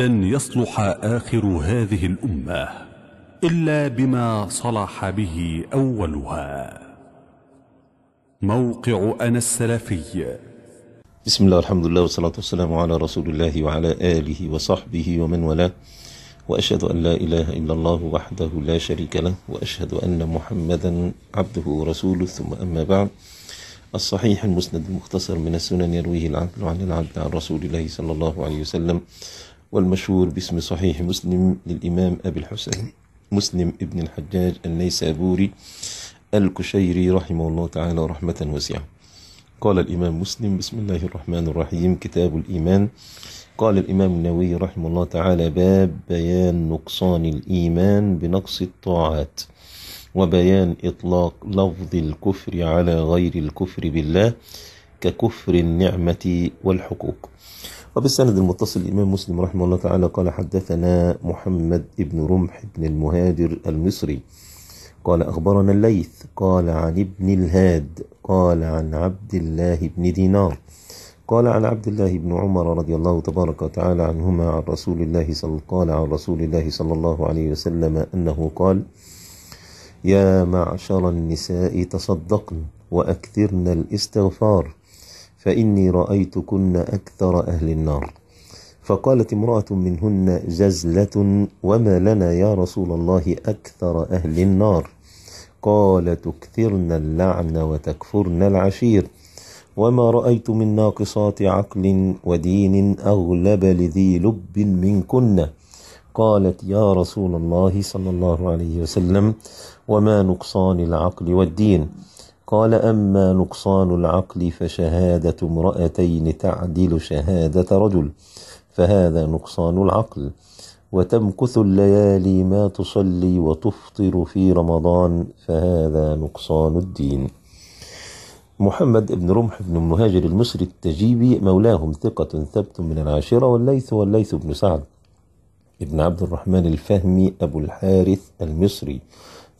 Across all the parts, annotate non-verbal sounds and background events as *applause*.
لن يصلح آخر هذه الأمة إلا بما صلح به أولها موقع أنا السلفي بسم الله والحمد لله والصلاة والسلام على رسول الله وعلى آله وصحبه ومن والاه وأشهد أن لا إله إلا الله وحده لا شريك له وأشهد أن محمدا عبده ورسوله ثم أما بعد الصحيح المسند المختصر من السنن يرويه العدل عن العدل عن رسول الله صلى الله عليه وسلم والمشهور باسم صحيح مسلم للإمام أبي الحسين مسلم ابن الحجاج النيسابوري الكشيري رحمه الله تعالى رحمة وسعة قال الإمام مسلم بسم الله الرحمن الرحيم كتاب الإيمان قال الإمام النووي رحمه الله تعالى باب بيان نقصان الإيمان بنقص الطاعات وبيان إطلاق لفظ الكفر على غير الكفر بالله ككفر النعمة والحقوق وبالسند المتصل الإمام مسلم رحمه الله تعالى قال حدثنا محمد بن رمح بن المهاجر المصري قال أخبرنا الليث قال عن ابن الهاد قال عن عبد الله بن دينار قال عن عبد الله بن عمر رضي الله تبارك وتعالى عنهما عن رسول الله صلى قال عن رسول الله صلى الله عليه وسلم أنه قال يا معشر النساء تصدقن وأكثرن الاستغفار فإني رأيتكن أكثر أهل النار فقالت امرأة منهن جزلة وما لنا يا رسول الله أكثر أهل النار قال تكثرن اللعن وتكفرن العشير وما رأيت من ناقصات عقل ودين أغلب لذي لب منكن قالت يا رسول الله صلى الله عليه وسلم وما نقصان العقل والدين قال أما نقصان العقل فشهادة امرأتين تعدل شهادة رجل فهذا نقصان العقل وتمكث الليالي ما تصلي وتفطر في رمضان فهذا نقصان الدين محمد بن رمح بن مهاجر المصري التجيبي مولاهم ثقة ثبت من العاشرة والليث والليث بن سعد ابن عبد الرحمن الفهمي أبو الحارث المصري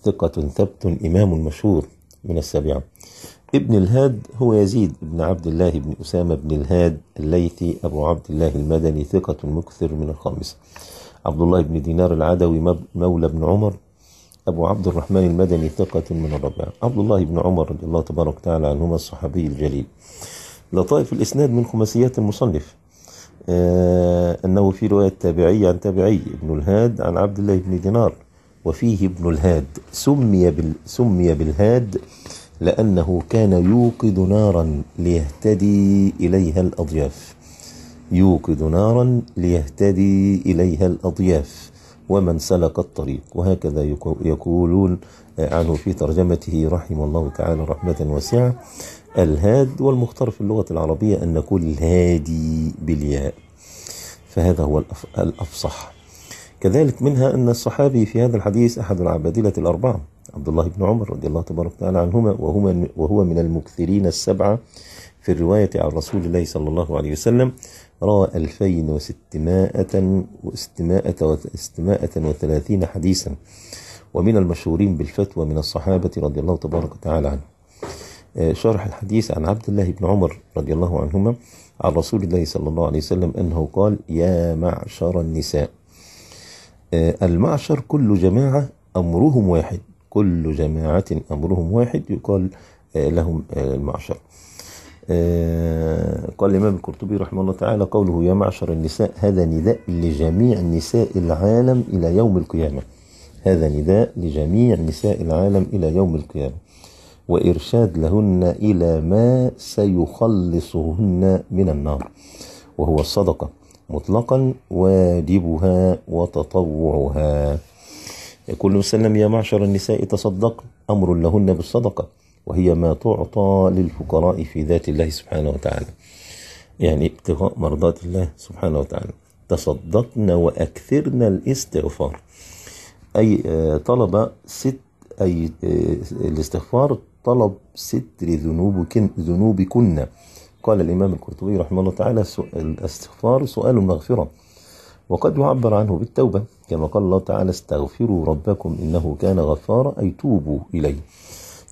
ثقة ثبت إمام مشهور من السابعة ابن الهاد هو يزيد بن عبد الله بن أسامة بن الهاد الليثي أبو عبد الله المدني ثقة مكثر من الخامسة عبد الله بن دينار العدوي مولى بن عمر أبو عبد الرحمن المدني ثقة من الرابعة عبد الله بن عمر رضي الله تبارك تعالى عنهما الصحابي الجليل لطائف الإسناد من خماسيات المصنف آه أنه في رواية تابعي عن تابعي ابن الهاد عن عبد الله بن دينار وفيه ابن الهاد سمي, بال سمي بالهاد لأنه كان يوقد نارا ليهتدي إليها الأضياف يوقد نارا ليهتدي إليها الأضياف ومن سلك الطريق وهكذا يقولون عنه في ترجمته رحمه الله تعالى رحمة واسعة الهاد والمختار في اللغة العربية أن نقول الهادي بالياء فهذا هو الأفصح كذلك منها أن الصحابي في هذا الحديث أحد العبادلة الأربعة عبد الله بن عمر رضي الله تبارك وتعالى عنهما وهما وهو من المكثرين السبعة في الرواية عن رسول الله صلى الله عليه وسلم روى 2600 و 630 وثلاثين حديثا ومن المشهورين بالفتوى من الصحابة رضي الله تبارك وتعالى عنه آه، شرح الحديث عن عبد الله بن عمر رضي الله عنهما عن رسول الله صلى الله عليه وسلم أنه قال يا معشر النساء آه، المعشر كل جماعة أمرهم واحد كل جماعة أمرهم واحد يقال آه، لهم آه، المعشر قال الإمام القرطبي رحمه الله تعالى قوله يا معشر النساء هذا نداء لجميع نساء العالم إلى يوم القيامة هذا نداء لجميع نساء العالم إلى يوم القيامة وإرشاد لهن إلى ما سيخلصهن من النار وهو الصدقة مطلقا واجبها وتطوعها يقول وسلم يا معشر النساء تصدق أمر لهن بالصدقة وهي ما تعطى للفقراء في ذات الله سبحانه وتعالى يعني ابتغاء مرضات الله سبحانه وتعالى تصدقن وأكثرن الاستغفار أي آه، طلب ست أي آه، الاستغفار طلب ستر ذنوبكن ذنوبكن قال الإمام القرطبي رحمه الله تعالى الاستغفار سؤال المغفرة وقد يعبر عنه بالتوبة كما قال الله تعالى استغفروا ربكم إنه كان غفارا أي توبوا إليه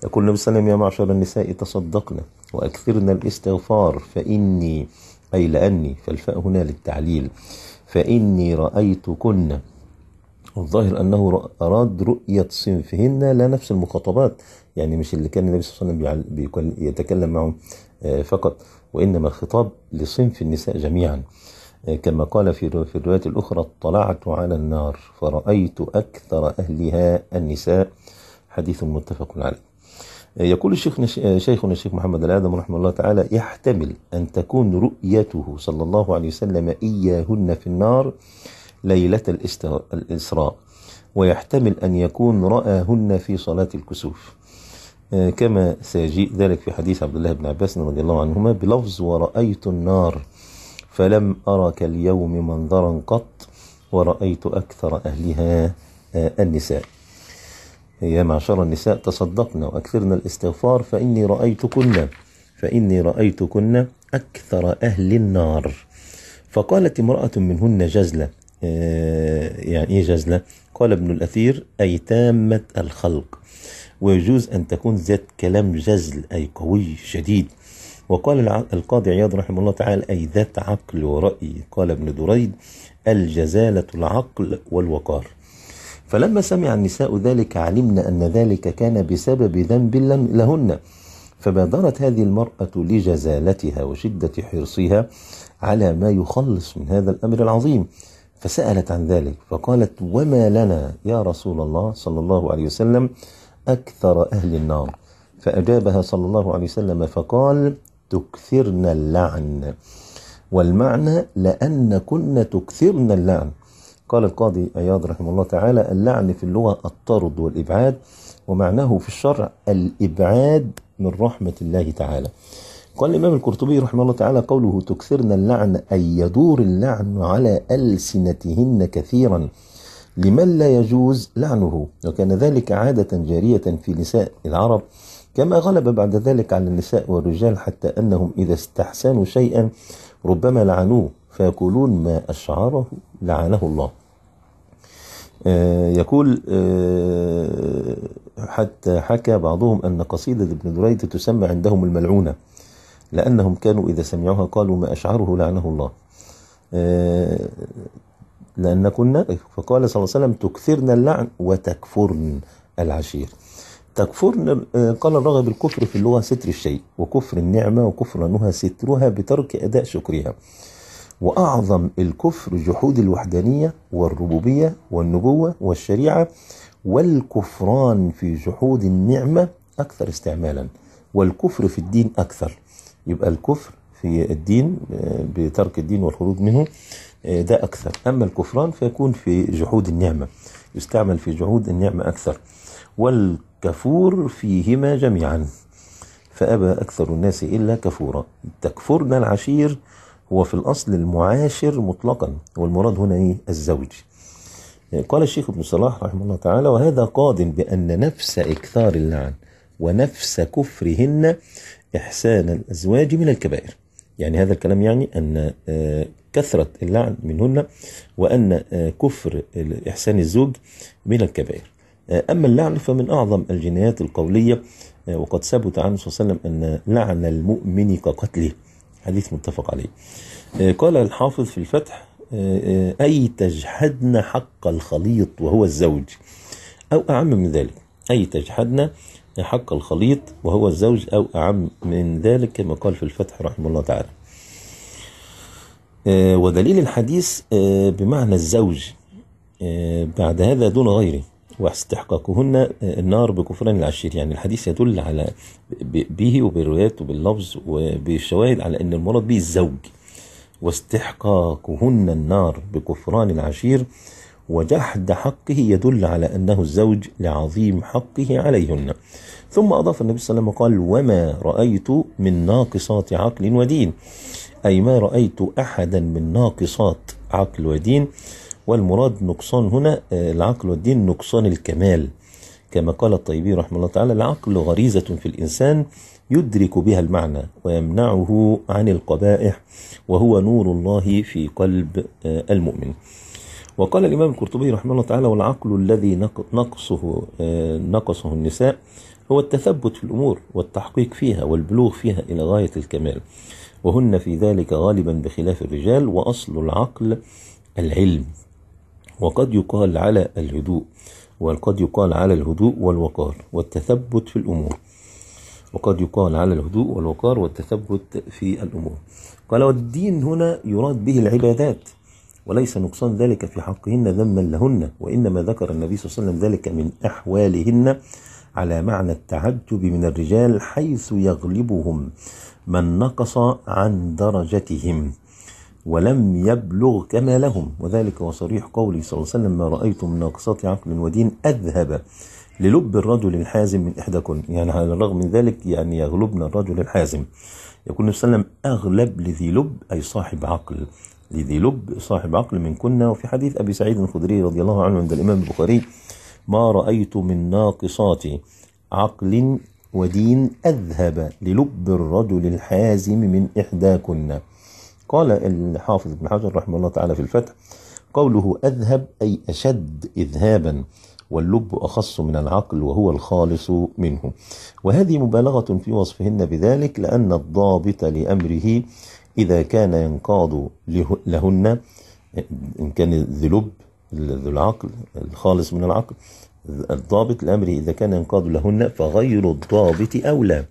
يقول النبي صلى الله عليه وسلم يا معشر النساء تصدقنا وأكثرنا الاستغفار فإني أي لأني فالفاء هنا للتعليل فإني رأيتكن الظاهر أنه أراد رؤية صنفهن لا نفس المخاطبات يعني مش اللي كان النبي صلى الله عليه وسلم يتكلم معهم آه، فقط وإنما الخطاب لصنف النساء جميعا آه، كما قال في في الرواية الأخرى اطلعت على النار فرأيت أكثر أهلها النساء حديث متفق عليه آه، يقول الشيخ آه، شيخنا الشيخ محمد الآدم رحمه الله تعالى يحتمل أن تكون رؤيته صلى الله عليه وسلم إياهن في النار ليلة الإسراء ويحتمل أن يكون رآهن في صلاة الكسوف آه، كما سيجيء ذلك في حديث عبد الله بن عباس رضي الله عنهما بلفظ ورأيت النار فلم أرى كاليوم منظرا قط ورأيت أكثر أهلها آه، النساء إيه، يا معشر النساء تصدقنا وأكثرنا الاستغفار فإني رأيتكن فإني رأيتكن أكثر أهل النار فقالت امرأة منهن جزلة آه، يعني إيه جزلة قال ابن الأثير أي تامة الخلق ويجوز أن تكون ذات كلام جزل أي قوي شديد وقال القاضي عياض رحمه الله تعالى أي ذات عقل ورأي قال ابن دريد الجزالة العقل والوقار فلما سمع النساء ذلك علمنا أن ذلك كان بسبب ذنب لهن فبادرت هذه المرأة لجزالتها وشدة حرصها على ما يخلص من هذا الأمر العظيم فسألت عن ذلك فقالت وما لنا يا رسول الله صلى الله عليه وسلم أكثر أهل النار فأجابها صلى الله عليه وسلم فقال تكثرن اللعن والمعنى لأن كنا تكثرن اللعن قال القاضي عياض رحمه الله تعالى اللعن في اللغة الطرد والإبعاد ومعناه في الشرع الإبعاد من رحمة الله تعالى قال الإمام القرطبي رحمه الله تعالى قوله تكثرن اللعن أي يدور اللعن على ألسنتهن كثيرا لمن لا يجوز لعنه وكان ذلك عادة جارية في نساء العرب كما غلب بعد ذلك على النساء والرجال حتى أنهم إذا استحسنوا شيئا ربما لعنوه فيقولون ما أشعره لعنه الله آه، يقول آه، حتى حكى بعضهم أن قصيدة ابن دريد تسمى عندهم الملعونة لأنهم كانوا إذا سمعوها قالوا ما أشعره لعنه الله آه، لأن كنا فقال صلى الله عليه وسلم تكثرن اللعن وتكفرن العشير تكفرن آه، قال الرغب الكفر في اللغة ستر الشيء وكفر النعمة وكفر أنها سترها بترك أداء شكرها وأعظم الكفر جحود الوحدانية والربوبية والنبوة والشريعة والكفران في جحود النعمة أكثر استعمالا والكفر في الدين أكثر يبقى الكفر في الدين آه، بترك الدين والخروج منه إيه، ده أكثر أما الكفران فيكون في جحود النعمة يستعمل في جحود النعمة أكثر والكفور فيهما جميعا فأبى أكثر الناس إلا كفورا تكفرنا العشير هو في الأصل المعاشر مطلقا والمراد هنا إيه الزوج إيه، قال الشيخ ابن صلاح رحمه الله تعالى وهذا قاض بأن نفس إكثار اللعن ونفس كفرهن إحسان الأزواج من الكبائر يعني هذا الكلام يعني أن آه، كثرة اللعن منهن وأن آه، كفر إحسان الزوج من الكبائر آه، أما اللعن فمن أعظم الجنايات القولية وقد ثبت عنه صلى الله عليه وسلم أن لعن المؤمن كقتله حديث متفق عليه قال الحافظ في الفتح أي تجحدن حق الخليط وهو الزوج أو أعم من ذلك أي تجحدن حق الخليط وهو الزوج أو أعم من ذلك كما قال في الفتح رحمه الله تعالى آه، ودليل الحديث آه، بمعنى الزوج آه، بعد هذا دون غيره واستحقاقهن النار بكفران العشير يعني الحديث يدل على به وبالروايات وباللفظ وبالشواهد على ان المراد به الزوج واستحقاقهن النار بكفران العشير وجحد حقه يدل على أنه الزوج لعظيم حقه عليهن ثم أضاف النبي صلى الله عليه وسلم قال وما رأيت من ناقصات عقل ودين أي ما رأيت أحدا من ناقصات عقل ودين والمراد نقصان هنا آه، العقل والدين نقصان الكمال كما قال الطيبي رحمه الله تعالى العقل غريزة في الإنسان يدرك بها المعنى ويمنعه عن القبائح وهو نور الله في قلب آه، المؤمن وقال الإمام القرطبي رحمه الله تعالى والعقل الذي نقصه آه، نقصه النساء هو التثبت في الأمور والتحقيق فيها والبلوغ فيها إلى غاية الكمال وهن في ذلك غالبا بخلاف الرجال وأصل العقل العلم وقد يقال على الهدوء وقد يقال على الهدوء والوقار والتثبت في الأمور وقد يقال على الهدوء والوقار والتثبت في الأمور قال والدين هنا يراد به العبادات وليس نقصان ذلك في حقهن ذما لهن وإنما ذكر النبي صلى الله عليه وسلم ذلك من أحوالهن على معنى التعجب من الرجال حيث يغلبهم من نقص عن درجتهم ولم يبلغ كمالهم وذلك وصريح قولي صلى الله عليه وسلم ما رأيت من ناقصات عقل ودين أذهب للب الرجل الحازم من إحداكن يعني على الرغم من ذلك يعني يغلبنا الرجل الحازم يقول النبي صلى الله عليه وسلم أغلب لذي لب أي صاحب عقل لذي لب صاحب عقل من كنا وفي حديث أبي سعيد الخدري رضي الله عنه عند الإمام البخاري ما رأيت من ناقصات عقل ودين أذهب للب الرجل الحازم من إحداكن قال الحافظ ابن حجر رحمه الله تعالى في الفتح قوله أذهب أي أشد إذهابا واللب أخص من العقل وهو الخالص منه وهذه مبالغة في وصفهن بذلك لأن الضابط لأمره إذا كان ينقاد لهن إن كان ذي لب ذو العقل الخالص من العقل الضابط الأمر إذا كان ينقاد لهن فغير الضابط أولى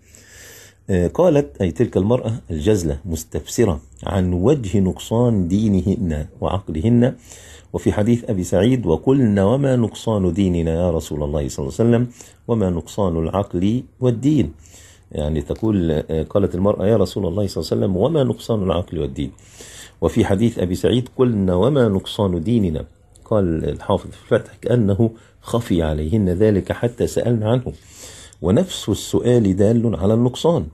آه، قالت أي تلك المرأة الجزلة مستفسرة عن وجه نقصان دينهن وعقلهن وفي حديث أبي سعيد وقلنا وما نقصان ديننا يا رسول الله صلى الله عليه وسلم وما نقصان العقل والدين يعني تقول آه، قالت المرأة يا رسول الله صلى الله عليه وسلم وما نقصان العقل والدين وفي حديث أبي سعيد قلنا وما نقصان ديننا قال الحافظ في الفتح كأنه خفي عليهن ذلك حتى سألن عنه ونفس السؤال دال على النقصان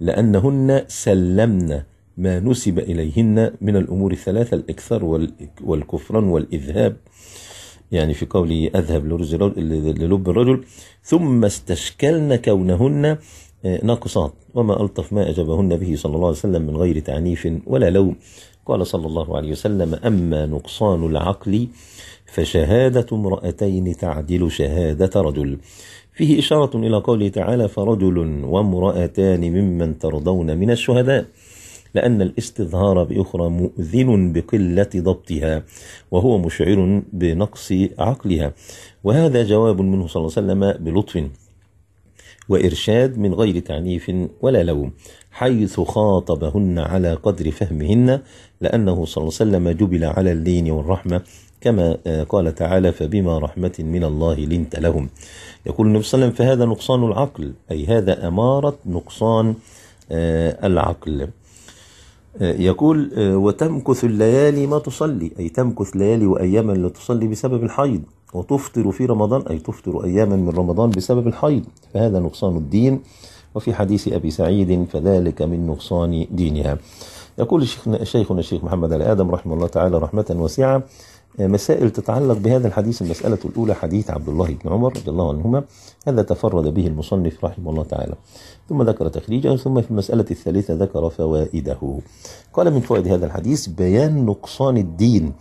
لأنهن سلمن ما نسب إليهن من الأمور الثلاثة الإكثار والكفران والإذهاب يعني في قوله أذهب للب الرجل ثم استشكلن كونهن آه، ناقصات وما ألطف ما أجابهن به صلى الله عليه وسلم من غير تعنيف ولا لوم قال صلى الله عليه وسلم أما نقصان العقل فشهادة امرأتين تعدل شهادة رجل فيه إشارة إلى قوله تعالى فرجل وامرأتان ممن ترضون من الشهداء لأن الاستظهار بأخرى مؤذن بقلة ضبطها وهو مشعر بنقص عقلها وهذا جواب منه صلى الله عليه وسلم بلطف وإرشاد من غير تعنيف ولا لوم حيث خاطبهن على قدر فهمهن لأنه صلى الله عليه وسلم جبل على اللين والرحمة كما آه، قال تعالى فبما رحمة من الله لنت لهم يقول النبي صلى الله عليه وسلم فهذا نقصان العقل أي هذا أمارة نقصان آه، العقل آه، يقول وتمكث الليالي ما تصلي أي تمكث ليالي وأياما لا تصلي بسبب الحيض وتفطر في رمضان أي تفطر أياما من رمضان بسبب الحيض فهذا نقصان الدين وفي حديث أبي سعيد فذلك من نقصان دينها يقول شيخنا الشيخ محمد الآدم رحمه الله تعالى رحمة واسعة آه، مسائل تتعلق بهذا الحديث المسألة الأولى حديث عبد الله بن عمر رضي الله عنهما هذا تفرد به المصنف رحمه الله تعالى ثم ذكر تخريجه ثم في المسألة الثالثة ذكر فوائده قال من فوائد هذا الحديث بيان نقصان الدين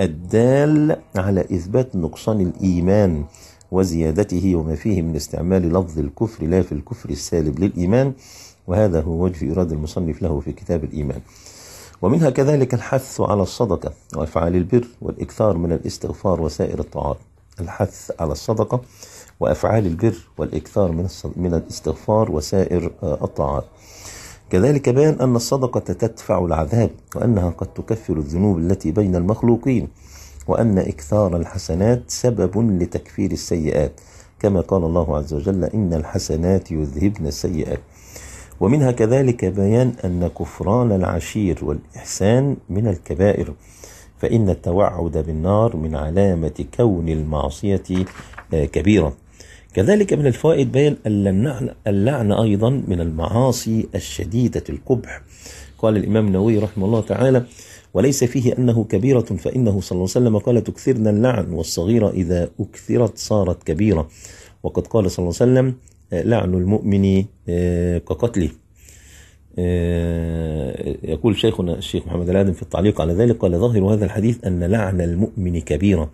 الدال على إثبات نقصان الإيمان وزيادته وما فيه من استعمال لفظ الكفر لا في الكفر السالب للإيمان وهذا هو وجه إراد المصنف له في كتاب الإيمان ومنها كذلك الحث على الصدقة وأفعال البر والإكثار من الاستغفار وسائر الطاعات الحث على الصدقة وأفعال البر والإكثار من من الاستغفار وسائر آه، الطاعات كذلك بيان أن الصدقة تدفع العذاب وأنها قد تكفر الذنوب التي بين المخلوقين وأن إكثار الحسنات سبب لتكفير السيئات كما قال الله عز وجل إن الحسنات يذهبن السيئات ومنها كذلك بيان أن كفران العشير والإحسان من الكبائر فإن التوعد بالنار من علامة كون المعصية كبيرة كذلك من الفوائد بيان اللعن أيضا من المعاصي الشديدة القبح قال الإمام النووي رحمه الله تعالى وليس فيه أنه كبيرة فإنه صلى الله عليه وسلم قال تكثرن اللعن والصغيرة إذا أكثرت صارت كبيرة وقد قال صلى الله عليه وسلم لعن المؤمن آه، كقتله آه، يقول شيخنا الشيخ محمد الادم في التعليق على ذلك قال ظاهر هذا الحديث أن لعن المؤمن كبيرة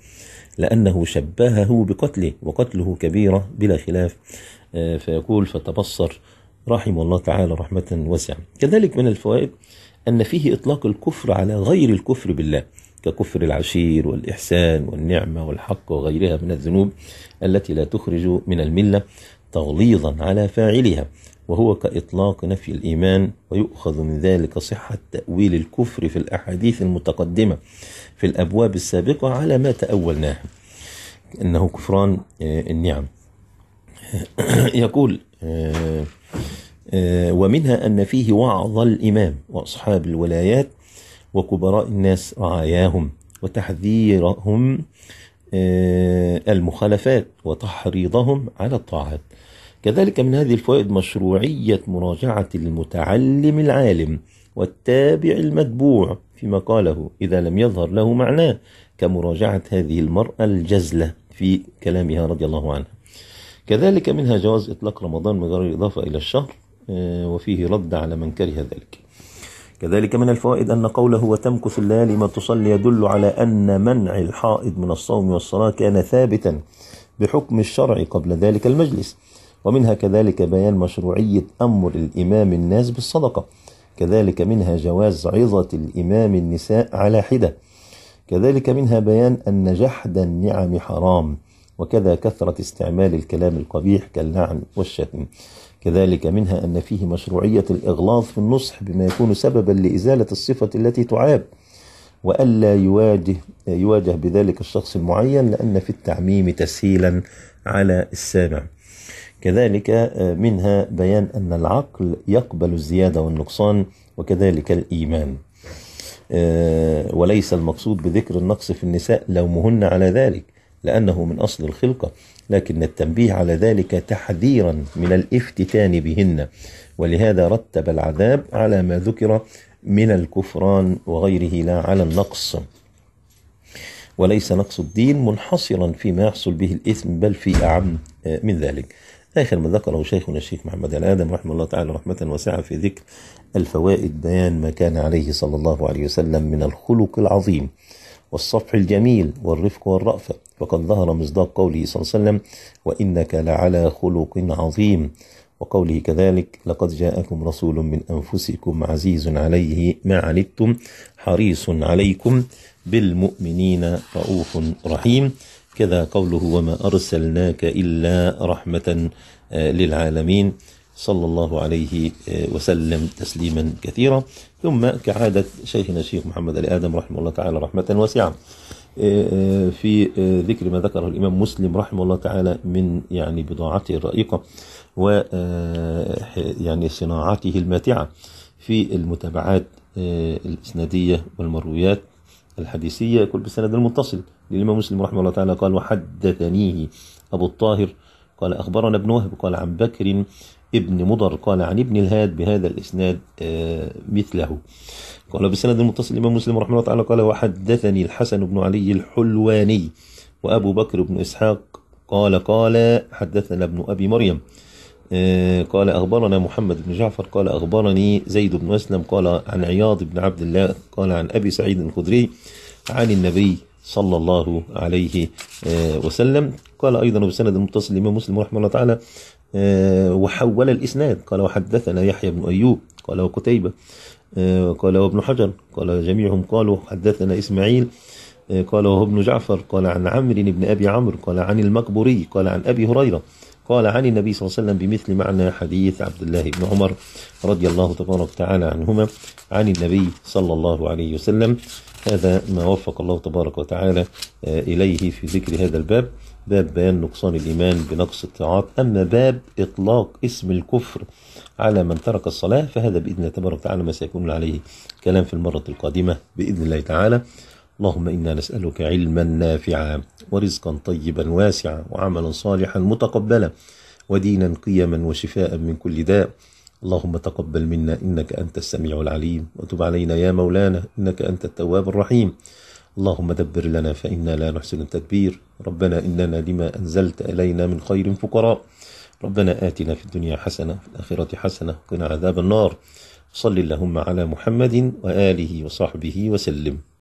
لأنه شبهه بقتله وقتله كبيرة بلا خلاف آه، فيقول فتبصر رحمه الله تعالى رحمة واسعة كذلك من الفوائد أن فيه إطلاق الكفر على غير الكفر بالله ككفر العشير والإحسان والنعمة والحق وغيرها من الذنوب التي لا تخرج من الملة تغليظا على فاعلها وهو كإطلاق نفي الإيمان ويؤخذ من ذلك صحة تأويل الكفر في الأحاديث المتقدمة في الأبواب السابقة على ما تأولناه أنه كفران آه، النعم *clears throat* يقول آه، آه، ومنها أن فيه وعظ الإمام وأصحاب الولايات وكبراء الناس رعاياهم وتحذيرهم المخالفات وتحريضهم على الطاعات كذلك من هذه الفوائد مشروعية مراجعة المتعلم العالم والتابع المتبوع فيما قاله إذا لم يظهر له معناه كمراجعة هذه المرأة الجزلة في كلامها رضي الله عنها كذلك منها جواز إطلاق رمضان من غير الإضافة إلى الشهر آه، وفيه رد على من كره ذلك كذلك من الفوائد أن قوله وتمكث الليالي ما تصلي يدل على أن منع الحائض من الصوم والصلاة كان ثابتا بحكم الشرع قبل ذلك المجلس ومنها كذلك بيان مشروعية أمر الإمام الناس بالصدقة كذلك منها جواز عظة الإمام النساء على حدة كذلك منها بيان أن جحد النعم حرام وكذا كثرة استعمال الكلام القبيح كاللعن والشتم كذلك منها أن فيه مشروعية الإغلاظ في النصح بما يكون سببا لإزالة الصفة التي تعاب وألا يواجه يواجه بذلك الشخص المعين لأن في التعميم تسهيلا على السامع كذلك آه، منها بيان أن العقل يقبل الزيادة والنقصان وكذلك الإيمان آه، وليس المقصود بذكر النقص في النساء لومهن على ذلك لأنه من أصل الخلقة لكن التنبيه على ذلك تحذيرا من الافتتان بهن ولهذا رتب العذاب على ما ذكر من الكفران وغيره لا على النقص وليس نقص الدين منحصرا فيما يحصل به الإثم بل في أعم آه، من ذلك آخر ما ذكره شيخنا الشيخ محمد الآدم رحمه الله تعالى رحمة واسعة في ذكر الفوائد بيان ما كان عليه صلى الله عليه وسلم من الخلق العظيم والصفح الجميل والرفق والرأفة وقد ظهر مصداق قوله صلى الله عليه وسلم وإنك لعلى خلق عظيم وقوله كذلك لقد جاءكم رسول من أنفسكم عزيز عليه ما عنتم حريص عليكم بالمؤمنين رؤوف رحيم كذا قوله وما أرسلناك إلا رحمة آه، للعالمين صلى الله عليه آه، وسلم تسليما كثيرا ثم كعادة شيخنا الشيخ محمد آدم رحمه الله تعالى رحمة واسعة آه، في ذكر ما ذكره الإمام مسلم رحمه الله تعالى من يعني بضاعته الرائقة و يعني صناعته الماتعة في المتابعات الإسنادية والمرويات الحديثية يقول بالسند المتصل للإمام مسلم رحمه الله تعالى قال وحدثنيه أبو الطاهر قال أخبرنا ابن وهب قال عن بكر ابن مضر قال عن ابن الهاد بهذا الإسناد آه، مثله قال بالسند المتصل الإمام مسلم رحمه الله تعالى قال وحدثني الحسن بن علي الحلواني وأبو بكر بن إسحاق قال قال حدثنا ابن أبي مريم آه، قال أخبرنا محمد بن جعفر قال أخبرني زيد بن أسلم قال عن عياض بن عبد الله قال عن أبي سعيد الخدري عن النبي صلى الله عليه آه، وسلم قال أيضا بسند المتصل لما مسلم رحمه الله تعالى آه، وحول الإسناد قال وحدثنا يحيى بن أيوب قال وقتيبة قال وابن حجر قال جميعهم قالوا حدثنا إسماعيل قال وهو ابن جعفر قال عن عمرو بن أبي عمرو قال عن المقبوري قال عن أبي هريرة قال عن النبي صلى الله عليه وسلم بمثل معنى حديث عبد الله بن عمر رضي الله تبارك تعالى عنهما عن النبي صلى الله عليه وسلم هذا ما وفق الله تبارك وتعالى آه، إليه في ذكر هذا الباب باب بيان نقصان الإيمان بنقص الطاعات أما باب إطلاق اسم الكفر على من ترك الصلاة فهذا بإذن الله تبارك وتعالى ما سيكون عليه كلام في المرة القادمة بإذن الله تعالى اللهم إنا نسألك علما نافعا ورزقا طيبا واسعا وعملا صالحا متقبلا ودينا قيما وشفاء من كل داء اللهم تقبل منا إنك أنت السميع العليم وتب علينا يا مولانا إنك أنت التواب الرحيم اللهم دبر لنا فإنا لا نحسن التدبير ربنا إننا لما أنزلت إلينا من خير فقراء ربنا آتنا في الدنيا حسنة في الآخرة حسنة وقنا عذاب النار صل اللهم على محمد وآله وصحبه وسلم